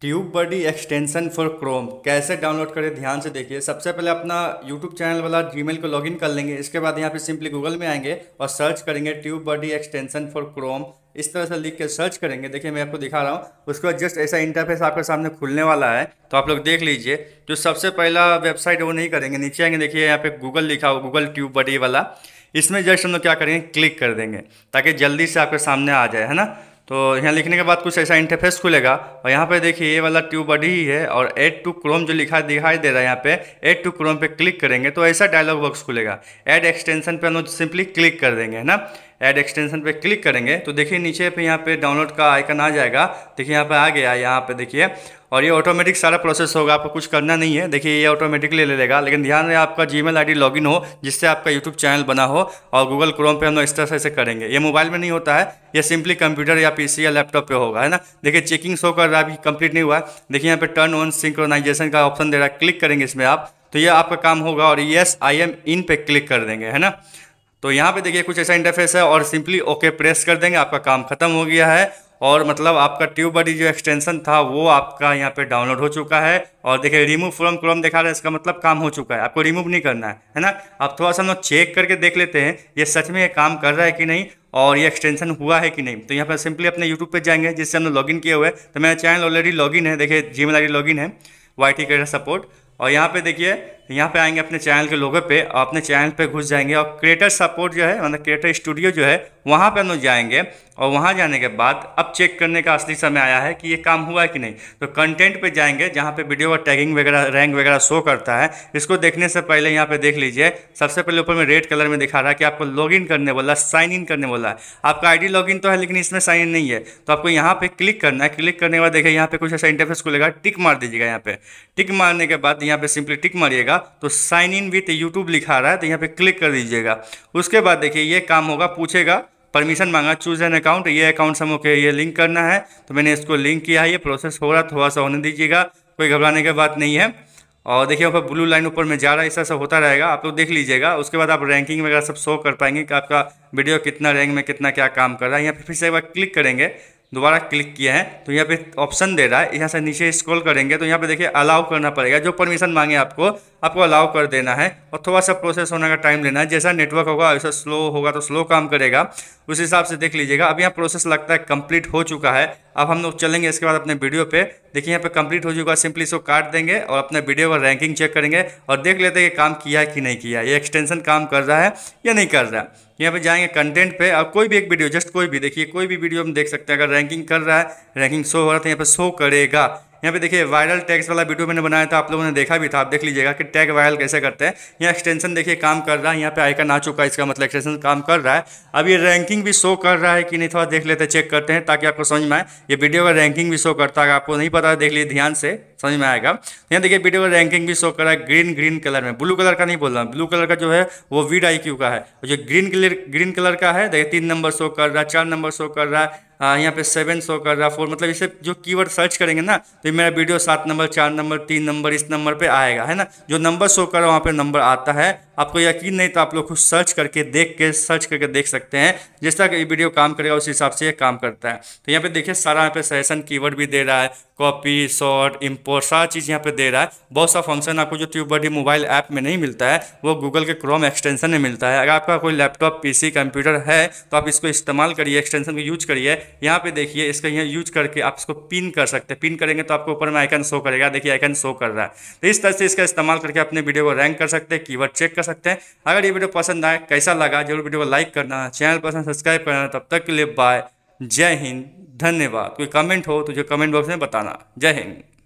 tube TubeBuddy extension for Chrome कैसे download करें ध्यान से देखिए सबसे पहले अपना यूट्यूब चैनल वाला जीमेल को लॉगिन कर लेंगे इसके बाद यहाँ पे सिंपली गूगल में आएंगे और सर्च करेंगे TubeBuddy extension for Chrome इस तरह से लिख के सर्च करेंगे देखिए मैं आपको दिखा रहा हूँ उसके बाद जस्ट ऐसा इंटरफेस आपके सामने खुलने वाला है तो आप लोग देख लीजिए जो सबसे पहला वेबसाइट वो नहीं करेंगे नीचे आएंगे देखिए यहाँ पे गूगल लिखा हुआ गूगल ट्यूब बडी वाला इसमें जस्ट हम लोग क्या करेंगे क्लिक कर देंगे ताकि जल्दी से आपके सामने आ जाए है ना तो यहाँ लिखने के बाद कुछ ऐसा इंटरफेस खुलेगा और यहाँ पे देखिए ये वाला ट्यूब बडी ही है और एड टू क्रोम जो लिखा दिखाई दे रहा है यहाँ पे एड टू क्रोम पे क्लिक करेंगे तो ऐसा डायलॉग बॉक्स खुलेगा एड एक्सटेंशन पे हम लोग सिंपली क्लिक कर देंगे है ना ऐड एक्सटेंशन पे क्लिक करेंगे तो देखिए नीचे पे यहाँ पे डाउनलोड का आइकन आ जाएगा देखिए यहाँ पे आ गया यहाँ पे देखिए और ये ऑटोमेटिक सारा प्रोसेस होगा आपको कुछ करना नहीं है देखिए ये ऑटोमेटिकली ले लेगा ले लेकिन ध्यान रहे आपका जी मेल आई लॉगिन हो जिससे आपका यूट्यूब चैनल बना हो और गूगल क्रोम पर हम लोग इस तरह से करेंगे ये मोबाइल में नहीं होता है ये सिंपली कंप्यूटर या पी या लैपटॉप पर होगा है ना देखिए चेकिंग शो कर रहा है अभी कंप्लीट नहीं हुआ है देखिए यहाँ पे टर्न ऑन सिंक्रोनाइजेशन का ऑप्शन दे रहा है क्लिक करेंगे इसमें आप तो ये आपका काम होगा और येस आई एम इन पे क्लिक कर देंगे है ना तो यहाँ पे देखिए कुछ ऐसा इंटरफेस है और सिंपली ओके प्रेस कर देंगे आपका काम खत्म हो गया है और मतलब आपका ट्यूब बडी जो एक्सटेंशन था वो आपका यहाँ पे डाउनलोड हो चुका है और देखिए रिमूव फ्रॉम क्रोम दिखा रहा है इसका मतलब काम हो चुका है आपको रिमूव नहीं करना है है ना आप थोड़ा सा हम लोग चेक करके देख लेते हैं ये सच में ये काम कर रहा है कि नहीं और ये एक्सटेंशन हुआ है कि नहीं तो यहाँ पर सिंपली अपने यूट्यूब पर जाएंगे जिससे हम लोग इन किए हुए तो मेरा चैनल ऑलरेडी इन है देखिए जी मेल आई है वाई टी सपोर्ट और यहाँ पर देखिए यहाँ पे आएंगे अपने चैनल के लोगों पे अपने चैनल पे घुस जाएंगे और क्रिएटर सपोर्ट जो है मतलब क्रिएटर स्टूडियो जो है वहाँ पे हम लोग जाएंगे और वहाँ जाने के बाद अब चेक करने का असली समय आया है कि ये काम हुआ है कि नहीं तो कंटेंट पे जाएंगे जहाँ पे वीडियो का टैगिंग वगैरह रैंक वगैरह शो करता है इसको देखने से पहले यहाँ पे देख लीजिए सबसे पहले ऊपर में रेड कलर में दिखा रहा है कि आपको लॉग करने बोला साइन इन करने बोला है आपका आई डी तो है लेकिन इसमें साइन इन नहीं है तो आपको यहाँ पे क्लिक करना है क्लिक करने के बाद देखिए यहाँ पे कुछ ऐसा इंटरफेस खुलेगा टिक मार दीजिएगा यहाँ पे टिक मारने के बाद यहाँ पे सिंपली टिक मारिएगा होगा तो साइन इन विथ यूट्यूब लिखा रहा है तो यहाँ पे क्लिक कर दीजिएगा उसके बाद देखिए ये काम होगा पूछेगा परमिशन मांगा चूज एन अकाउंट ये अकाउंट समूह के ये लिंक करना है तो मैंने इसको लिंक किया है ये प्रोसेस हो रहा थोड़ा सा होने दीजिएगा कोई घबराने की बात नहीं है और देखिए वहाँ ब्लू लाइन ऊपर में जा रहा है ऐसा सब होता रहेगा आप लोग देख लीजिएगा उसके बाद आप रैंकिंग वगैरह सब शो कर पाएंगे कि आपका वीडियो कितना रैंक में कितना क्या काम कर रहा है यहाँ पे फिर से एक बार क्लिक करेंगे दोबारा क्लिक किए हैं तो यहाँ पे ऑप्शन दे रहा है यहाँ से नीचे स्क्रॉल करेंगे तो यहाँ पे देखिए अलाउ करना पड़ेगा जो परमिशन मांगे आपको आपको अलाउ कर देना है और थोड़ा सा प्रोसेस होने का टाइम लेना है जैसा नेटवर्क होगा वैसा स्लो होगा तो स्लो काम करेगा उस हिसाब से देख लीजिएगा अब यहाँ प्रोसेस लगता है कंप्लीट हो चुका है अब हम लोग चलेंगे इसके बाद अपने वीडियो पे देखिए यहाँ पे कंप्लीट हो चुका है सिंपली इसको काट देंगे और अपने वीडियो का रैंकिंग चेक करेंगे और देख लेते हैं कि काम किया है कि नहीं किया ये एक्सटेंशन काम कर रहा है या नहीं कर रहा है यहाँ पे जाएंगे कंटेंट पे और कोई भी एक वीडियो जस्ट कोई भी देखिए कोई भी वीडियो हम देख सकते हैं अगर रैंकिंग कर रहा है रैंकिंग शो हो रहा था तो यहाँ पर शो करेगा यहाँ पे देखिए वायरल टैग्स वाला वीडियो मैंने बनाया था आप लोगों ने देखा भी था आप देख लीजिएगा कि टैग वायरल कैसे करते हैं यहाँ एक्सटेंशन देखिए काम कर रहा है यहाँ पे आइकन आ चुका है इसका मतलब एक्सटेंशन काम कर रहा है अब ये रैंकिंग भी शो कर रहा है कि नहीं थोड़ा देख लेते चेक करते हैं ताकि आपको समझ में आए ये वीडियो का रैंकिंग भी शो करता है आपको नहीं पता देख लीजिए ध्यान से समझ में आएगा यहाँ देखिए वीडियो का रैंकिंग भी शो कर रहा है ग्रीन ग्रीन कलर में ब्लू कलर का नहीं बोल रहा ब्लू कलर का जो है वो वीड आई का है जो ग्रीन कलर ग्रीन कलर का है देखिए तीन नंबर शो कर रहा है चार नंबर शो कर रहा है हाँ, यहाँ पे सेवन शो कर रहा फोर मतलब इसे जो कीवर्ड सर्च करेंगे ना तो मेरा वीडियो सात नंबर चार नंबर तीन नंबर इस नंबर पर आएगा है ना जो नंबर शो कर रहा है वहाँ पर नंबर आता है आपको यकीन नहीं तो आप लोग खुद सर्च करके देख के सर्च करके देख सकते हैं जिस तरह का ये वीडियो काम करेगा उस हिसाब से ये काम करता है तो यहाँ पे देखिए सारा यहाँ पे सजेशन कीवर्ड भी दे रहा है कॉपी शॉर्ट इम्पोर्ट सारा चीज़ यहाँ पे दे रहा है बहुत सा फंक्शन आपको जो ट्यूब बडी मोबाइल ऐप में नहीं मिलता है वो गूगल के क्रोम एक्सटेंशन में मिलता है अगर आपका कोई लैपटॉप पी कंप्यूटर है तो आप इसको इस्तेमाल करिए एक्सटेंशन को यूज करिए यहाँ पे देखिए इसका यहाँ यूज करके आप इसको पिन कर सकते हैं पिन करेंगे तो आपको ऊपर में आइकन शो करेगा देखिए आइकन शो कर रहा है तो इस तरह से इसका इस्तेमाल करके अपने वीडियो को रैंक कर सकते हैं कीवर्ड चेक कर सकते हैं अगर ये वीडियो पसंद आए कैसा लगा जरूर वीडियो को लाइक करना चैनल पसंद सब्सक्राइब करना तब तक के लिए बाय जय हिंद धन्यवाद कोई कमेंट हो तो जो कमेंट बॉक्स में बताना जय हिंद